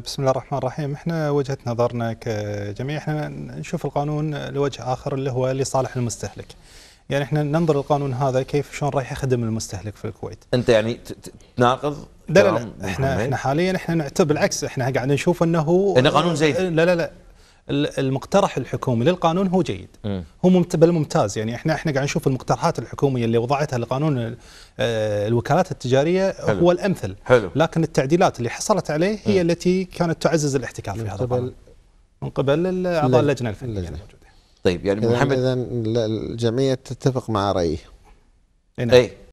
بسم الله الرحمن الرحيم احنا وجهه نظرنا كجميع احنا نشوف القانون لوجه اخر اللي هو لصالح المستهلك يعني احنا ننظر القانون هذا كيف شلون راح يخدم المستهلك في الكويت انت يعني تناقض لا لا, لا احنا احنا حاليا احنا نعتبر بالعكس احنا قاعد نشوف انه انه قانون زين لا لا لا المقترح الحكومي للقانون هو جيد هو بل ممتاز يعني احنا احنا قاعد نشوف المقترحات الحكوميه اللي وضعتها لقانون آه، الوكالات التجاريه حلو. هو الامثل حلو. لكن التعديلات اللي حصلت عليه هي م. التي كانت تعزز الاحتكار في هذا القانون من قبل اعضاء اللجنه الفنيه اللجنة. طيب يعني محمد اذا الجمعيه تتفق مع رايه اي نعم.